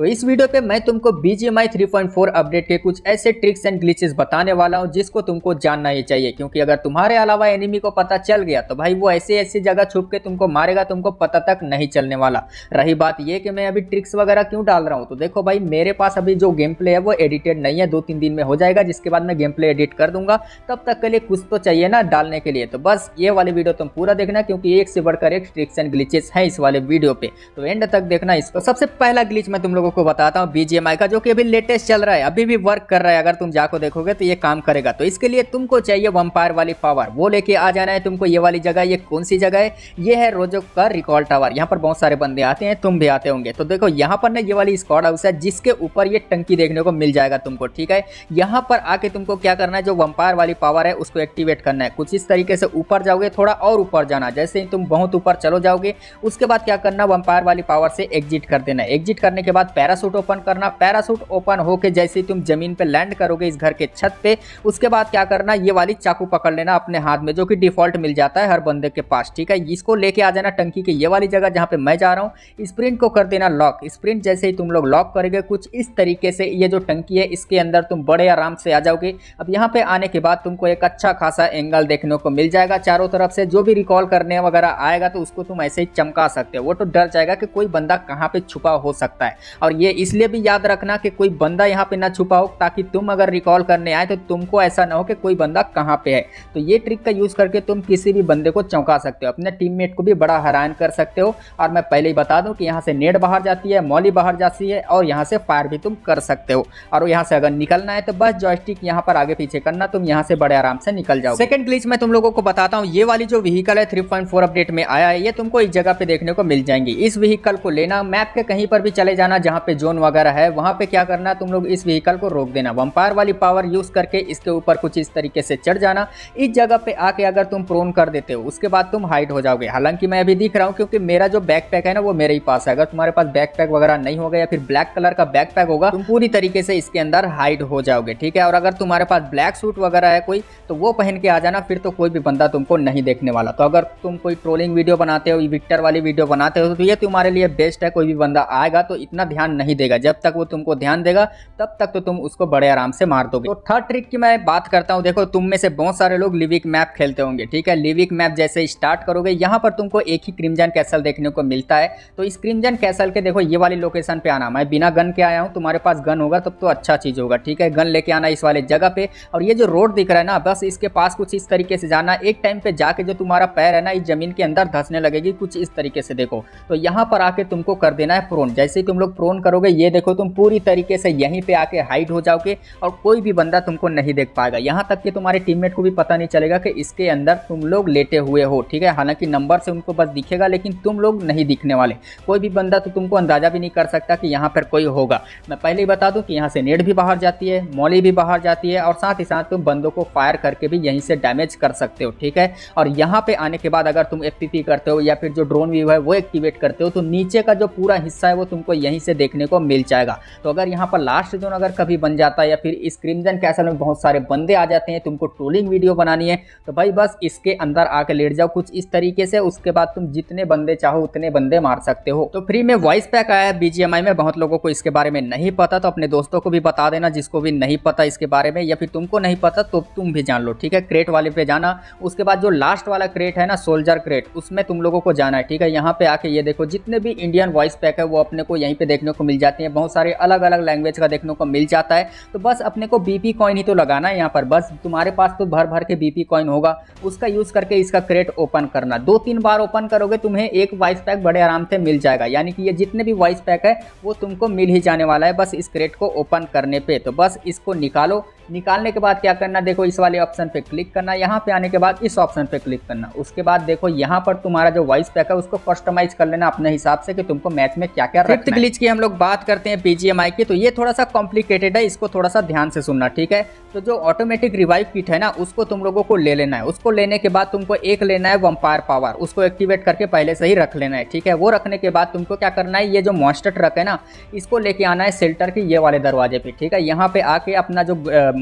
तो इस वीडियो पे मैं तुमको BGMI 3.4 अपडेट के कुछ ऐसे ट्रिक्स एंड ग्लिचेस बताने वाला हूँ जिसको तुमको जानना ही चाहिए क्योंकि अगर तुम्हारे अलावा एनिमी को पता चल गया तो भाई वो ऐसे ऐसी जगह छुप के तुमको मारेगा तुमको पता तक नहीं चलने वाला रही बात ये कि मैं अभी ट्रिक्स वगैरह क्यों डाल रहा हूँ तो देखो भाई मेरे पास अभी जो गेम प्ले है वो एडिटेड नहीं है दो तीन दिन में हो जाएगा जिसके बाद मैं गेम प्ले एडिट कर दूंगा तब तक के लिए कुछ तो चाहिए ना डालने के लिए तो बस ये वाली वीडियो तुम पूरा देखना क्योंकि एक से बढ़कर एक ट्रिक्स एंड ग्लिचेस है इस वाले वीडियो पे तो एंड तक देखना इसको सबसे पहला ग्लिच मैं तुम लोगों लोगों को बताता हूँ बी का जो कि अभी लेटेस्ट चल रहा है अभी भी वर्क कर रहा है अगर तुम जाको देखोगे तो ये काम करेगा तो इसके लिए तुमको चाहिए वम्पायर वाली पावर वो लेके आ जाना है तुमको ये वाली जगह ये कौन सी जगह है ये है रोजो का रिकॉल टावर यहाँ पर बहुत सारे बंदे आते हैं तुम भी आते होंगे तो देखो यहाँ पर ना ये वाली स्कॉड हाउस है जिसके ऊपर ये टंकी देखने को मिल जाएगा तुमको ठीक है यहाँ पर आके तुमको क्या करना है जो वम्पायर वाली पावर है उसको एक्टिवेट करना है कुछ इस तरीके से ऊपर जाओगे थोड़ा और ऊपर जाना जैसे ही तुम बहुत ऊपर चलो जाओगे उसके बाद क्या करना वम्पायर वाली पावर से एग्जिट कर देना एग्जिट करने के बाद पैरासूट ओपन करना पैरासूट ओपन होकर जैसे ही तुम जमीन पर लैंड करोगे इस घर के छत पे उसके बाद क्या करना ये वाली चाकू पकड़ लेना अपने हाथ में जो कि डिफॉल्ट मिल जाता है हर बंदे के पास ठीक है इसको लेके आ जाना टंकी के ये वाली जगह जहाँ पे मैं जा रहा हूँ स्प्रिंट को कर देना लॉक स्प्रिंट जैसे ही तुम लोग लॉक करोगे कुछ इस तरीके से ये जो टंकी है इसके अंदर तुम बड़े आराम से आ जाओगे अब यहाँ पे आने के बाद तुमको एक अच्छा खासा एंगल देखने को मिल जाएगा चारों तरफ से जो भी रिकॉल करने वगैरह आएगा तो उसको तुम ऐसे ही चमका सकते हो वो तो डर जाएगा कि कोई बंदा कहाँ पे छुपा हो सकता है और ये इसलिए भी याद रखना कि कोई बंदा यहाँ पे ना छुपा हो ताकि तुम अगर रिकॉल करने आए तो तुमको ऐसा ना हो कि कोई बंदा कहाँ पे है तो ये ट्रिक का यूज़ करके तुम किसी भी बंदे को चौंका सकते हो अपने टीम को भी बड़ा हैरान कर सकते हो और मैं पहले ही बता दूँ कि यहाँ से नेट बाहर जाती है मॉली बाहर जाती है और यहाँ से फायर भी तुम कर सकते हो और यहाँ से अगर निकलना है तो बस जॉयस्टिक यहाँ पर आगे पीछे करना तुम यहाँ से बड़े आराम से निकल जाओ सेकंड ग्लिच मैं तुम लोगों को बताता हूँ ये वाली जो व्हीकल है थ्री अपडेट में आया है ये तुमको एक जगह पे देखने को मिल जाएंगी इस व्हीकल को लेना मैप के कहीं पर भी चले जाना जहाँ पे जोन वगैरह है वहाँ पे क्या करना तुम लोग इस व्हीकल को रोक देना वम्पायर वाली पावर यूज़ करके इसके ऊपर कुछ इस तरीके से चढ़ जाना इस जगह पे आके अगर तुम प्रोन कर देते हो उसके बाद तुम हाइट हो जाओगे हालांकि मैं अभी दिख रहा हूँ क्योंकि मेरा जो बैक पैक है ना वो मेरे ही पास है अगर तुम्हारे पास बैक पैक वगैरह नहीं होगा या फिर ब्लैक कलर का बैक पैक होगा तुम पूरी तरीके से इसके अंदर हाइट हो जाओगे ठीक है और अगर तुम्हारे पास ब्लैक सूट वगैरह है कोई तो वो पहन के आ जाना फिर तो कोई भी बंदा तुमको नहीं देखने वाला तो अगर तुम कोई ट्रोलिंग वीडियो बनाते हो विक्टर वाली वीडियो बनाते हो तो ये तुम्हारे लिए बेस्ट है कोई भी बंदा आएगा तो इतना ध्यान ध्यान नहीं देगा जब तक वो तुमको ध्यान देगा तब तक तो तुम उसको बड़े आराम से मार दोगे तो थर्ड ट्रिक की मैं बात करता हूँ देखो तुम में से बहुत सारे लोग लिविक मैप खेलते होंगे ठीक है लिविक मैप जैसे स्टार्ट करोगे यहाँ पर तुमको एक ही क्रिमजन कैसल देखने को मिलता है तो इस क्रिमजन कैसल के देखो ये वाली लोकेशन पर आना मैं बिना गन के आया हूँ तुम्हारे पास गन होगा तब तो अच्छा चीज़ होगा ठीक है गन लेके आना इस वाले जगह पे और ये जो रोड दिख रहा है ना बस इसके पास कुछ इस तरीके से जाना एक टाइम पे जाके जो तुम्हारा पैर है ना इस जमीन के अंदर धंसने लगेगी कुछ इस तरीके से देखो तो यहाँ पर आके तुमको कर देना है प्रोन जैसे ही तुम लोग प्रोन ऑन करोगे ये देखो तुम पूरी तरीके से यहीं पे आके हाइड हो जाओगे और कोई भी बंदा तुमको नहीं देख पाएगा यहाँ तक कि तुम्हारे टीममेट को भी पता नहीं चलेगा कि इसके अंदर तुम लोग लेटे हुए हो ठीक है हालांकि नंबर से उनको बस दिखेगा लेकिन तुम लोग नहीं दिखने वाले कोई भी बंदा तो तुमको अंदाजा भी नहीं कर सकता कि यहाँ पर कोई होगा मैं पहले ही बता दूँ कि यहाँ से नेट भी बाहर जाती है मौली भी बाहर जाती है और साथ ही साथ तुम बंदों को फायर करके भी यहीं से डैमेज कर सकते हो ठीक है और यहाँ पे आने के बाद अगर तुम एफ करते हो या फिर जो ड्रोन व्यू है वो एक्टिवेट करते हो तो नीचे का जो पूरा हिस्सा है वो तुमको यहीं से देखने को मिल जाएगा तो अगर यहाँ पर लास्ट जोन अगर कभी बन जाता है या फिर इस क्रिमजन कैसल में बहुत सारे बंदे आ जाते हैं तुमको ट्रोलिंग वीडियो बनानी है तो भाई बस इसके अंदर आके लेट जाओ कुछ इस तरीके से उसके बाद तुम जितने बंदे चाहो उतने बंदे मार सकते हो तो फ्री में वॉइस पैक आया है बीजीएमआई में बहुत लोगों को इसके बारे में नहीं पता तो अपने दोस्तों को भी बता देना जिसको भी नहीं पता इसके बारे में या फिर तुमको नहीं पता तो तुम भी जान लो ठीक है क्रेट वाले पे जाना उसके बाद जो लास्ट वाला क्रेट है ना सोल्जर क्रेट उसमें तुम लोगों को जाना है ठीक है यहाँ पे आके ये देखो जितने भी इंडियन वॉइस पैक है वो अपने को यहीं पे देखने देखने को मिल जाती है बहुत सारे अलग अलग लैंग्वेज का देखने को मिल जाता है तो बस अपने को बीपी कॉइन ही तो लगाना है यहाँ पर बस तुम्हारे पास तो भर भर के बीपी कॉइन होगा उसका यूज़ करके इसका क्रेट ओपन करना दो तीन बार ओपन करोगे तुम्हें एक वॉइस पैक बड़े आराम से मिल जाएगा यानी कि ये जितने भी वॉइस पैक है वो तुमको मिल ही जाने वाला है बस इस क्रेट को ओपन करने पर तो बस इसको निकालो निकालने के बाद क्या करना देखो इस वाले ऑप्शन पे क्लिक करना यहाँ पे आने के बाद इस ऑप्शन पे क्लिक करना उसके बाद देखो यहाँ पर तुम्हारा जो वॉइस पैक है उसको कस्टमाइज कर लेना अपने हिसाब से कि तुमको मैच में क्या क्या फिफ्थ ग्लिच की हम लोग बात करते हैं पीजीएमआई की तो ये थोड़ा सा कॉम्प्लिकेटेड है इसको थोड़ा सा ध्यान से सुनना ठीक है तो जो ऑटोमेटिक रिवाइव किट है ना उसको तुम लोगों को ले लेना है उसको लेने के बाद तुमको एक लेना है वम्पायर पावर उसको एक्टिवेट करके पहले से ही रख लेना है ठीक है वो रखने के बाद तुमको क्या करना है ये जो मॉन्स्टर ट्रक है ना इसको लेके आना है सेल्टर के ये वाले दरवाजे पे ठीक है यहाँ पे आके अपना जो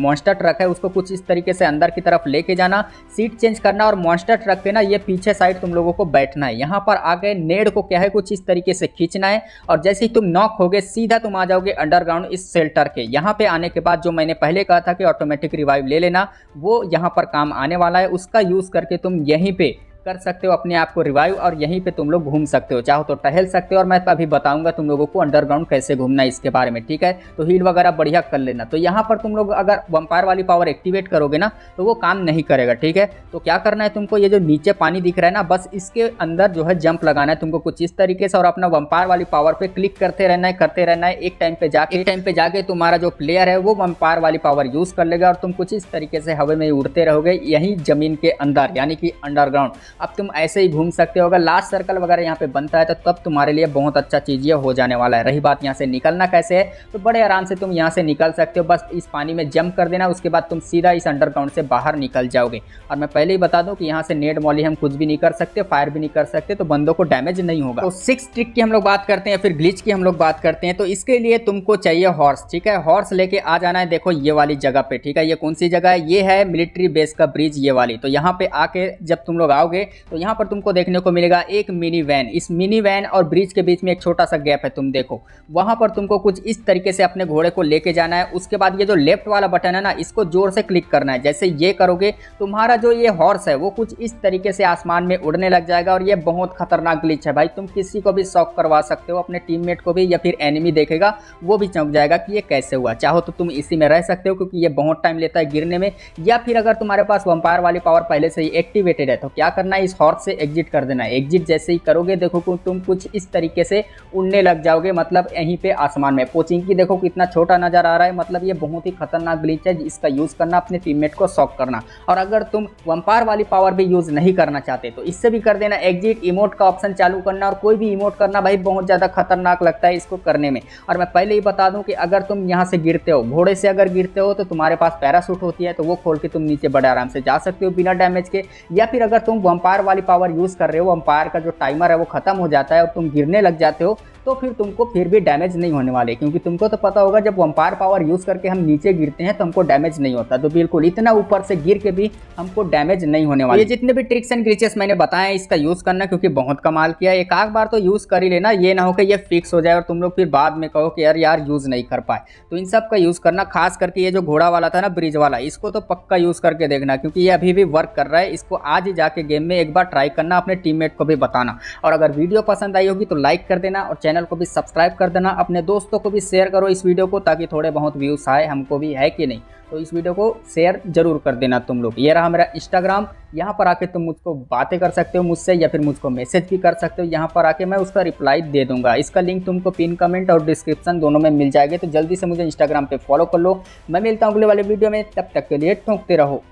मॉन्स्टर ट्रक है उसको कुछ इस तरीके से अंदर की तरफ लेके जाना सीट चेंज करना और मॉन्स्टर ट्रक पे ना ये पीछे साइड तुम लोगों को बैठना है यहाँ पर आगे नेड को क्या है कुछ इस तरीके से खींचना है और जैसे ही तुम नॉक हो गए सीधा तुम आ जाओगे अंडरग्राउंड इस शेल्टर के यहाँ पे आने के बाद जो मैंने पहले कहा था कि ऑटोमेटिक रिवाइव ले लेना वो यहाँ पर काम आने वाला है उसका यूज़ करके तुम यहीं पर कर सकते हो अपने आप को रिवाइव और यहीं पे तुम लोग घूम सकते हो चाहो तो टहल सकते हो और मैं अभी बताऊंगा तुम लोगों को अंडरग्राउंड कैसे घूमना है इसके बारे में ठीक है तो हील वगैरह बढ़िया कर लेना तो यहाँ पर तुम लोग अगर वम्पायर वाली पावर एक्टिवेट करोगे ना तो वो काम नहीं करेगा ठीक है तो क्या करना है तुमको ये जो नीचे पानी दिख रहा है ना बस इसके अंदर जो है जंप लगाना है तुमको कुछ इस तरीके से और अपना वम्पायर वाली पावर पर क्लिक करते रहना है करते रहना है एक टाइम पे जाके एक टाइम पे जाके तुम्हारा जो प्लेयर है वो वम्पायर वाली पावर यूज कर लेगा और तुम कुछ इस तरीके से हवे में उड़ते रहोगे यही जमीन के अंदर यानी कि अंडरग्राउंड अब तुम ऐसे ही घूम सकते हो अगर लास्ट सर्कल वगैरह यहाँ पे बनता है तो तब तुम्हारे लिए बहुत अच्छा चीज़ ये हो जाने वाला है रही बात यहाँ से निकलना कैसे है तो बड़े आराम से तुम यहाँ से निकल सकते हो बस इस पानी में जंप कर देना उसके बाद तुम सीधा इस अंडरग्राउंड से बाहर निकल जाओगे और मैं पहले ही बता दूँ कि यहाँ से नेट मॉली हम कुछ भी नहीं कर सकते फायर भी नहीं कर सकते तो बंदों को डैमेज नहीं होगा तो सिक्स ट्रिक की हम लोग बात करते हैं फिर ग्लिच की हम लोग बात करते हैं तो इसके लिए तुमको चाहिए हॉर्स ठीक है हॉर्स लेके आ जाना है देखो ये वाली जगह पे ठीक है ये कौन सी जगह है ये है मिलिट्री बेस का ब्रिज ये वाली तो यहाँ पे आके जब तुम लोग आओगे जाओगे तो यहाँ पर तुमको देखने को मिलेगा एक मिनी वैन इस मिनी वैन और ब्रिज के बीच में एक छोटा सा गैप है तुम देखो वहाँ पर तुमको कुछ इस तरीके से अपने घोड़े को लेके जाना है उसके बाद ये जो लेफ्ट वाला बटन है ना इसको जोर से क्लिक करना है जैसे ये करोगे तुम्हारा जो ये हॉर्स है वो कुछ इस तरीके से आसमान में उड़ने लग जाएगा और ये बहुत खतरनाक ग्लिच है भाई तुम किसी को भी शौक करवा सकते हो अपने टीम को भी या फिर एनिमी देखेगा वो भी चौंक जाएगा कि ये कैसे हुआ चाहो तो तुम इसी में रह सकते हो क्योंकि ये बहुत टाइम लेता है गिरने में या फिर अगर तुम्हारे पास वम्पायर वाली पावर पहले से ही एक्टिवेटेड है तो क्या करना करना इस हॉर्स से एग्जिट कर देना है एग्जिट जैसे ही करोगे देखो तुम कुछ इस तरीके से उड़ने लग जाओगे मतलब यहीं पे आसमान में पोचिंग की देखो कितना छोटा नज़र आ रहा है मतलब ये बहुत ही खतरनाक ब्लीच है इसका यूज़ करना अपने टीममेट को शॉक करना और अगर तुम वम्पायर वाली पावर भी यूज़ नहीं करना चाहते तो इससे भी कर देना एग्जिट इमोट का ऑप्शन चालू करना और कोई भी इमोट करना भाई बहुत ज़्यादा खतरनाक लगता है इसको करने में और मैं पहले ही बता दूं कि अगर तुम यहां से गिरते हो घोड़े से अगर गिरते हो तो तुम्हारे पास पैरासूट होती है तो वो खोल के तुम नीचे बड़े आराम से जा सकते हो बिना डैमेज के या फिर अगर तुम अंपायर वाली पावर यूज़ कर रहे हो अंपायर का जो टाइमर है वो ख़त्म हो जाता है और तुम गिरने लग जाते हो तो फिर तुमको फिर भी डैमेज नहीं होने वाले क्योंकि तुमको तो पता होगा जब अंपायर पावर यूज़ करके हम नीचे गिरते हैं तो हमको डैमेज नहीं होता तो बिल्कुल इतना ऊपर से गिर के भी हमको डैमेज नहीं होने वाला ये जितने भी ट्रिक्स एंड ग्रीचेस मैंने बताया इसका यूज़ करना क्योंकि बहुत कमाल किया एक आध बार तो यूज़ कर ही लेना ये ना हो कि ये फिक्स हो जाए और तुम लोग फिर बाद में कहो कि यार यार यूज़ नहीं कर पाए तो इन सब का यूज़ करना खास करके ये जो घोड़ा वाला था ना ब्रिज वाला इसको तो पक्का यूज़ करके देखना क्योंकि ये अभी भी वर्क कर रहा है इसको आज ही जाके गेम में एक बार ट्राई करना अपने टीममेट को भी बताना और अगर वीडियो पसंद आई होगी तो लाइक कर देना और चैनल को भी सब्सक्राइब कर देना अपने दोस्तों को भी शेयर करो इस वीडियो को ताकि थोड़े बहुत व्यूज़ आए हमको भी है कि नहीं तो इस वीडियो को शेयर जरूर कर देना तुम लोग ये रहा मेरा इंस्टाग्राम यहाँ पर आके तुम मुझको बातें कर सकते हो मुझसे या फिर मुझको मैसेज भी कर सकते हो यहाँ पर आके मैं उसका रिप्लाई दे दूंगा इसका लिंक तुमको पिन कमेंट और डिस्क्रिप्शन दोनों में मिल जाएगी तो जल्दी से मुझे इंस्टाग्राम पर फॉलो कर लो मैं मिलता हूँ अगले वाले वीडियो में तब तक के लिए टोंकते रहो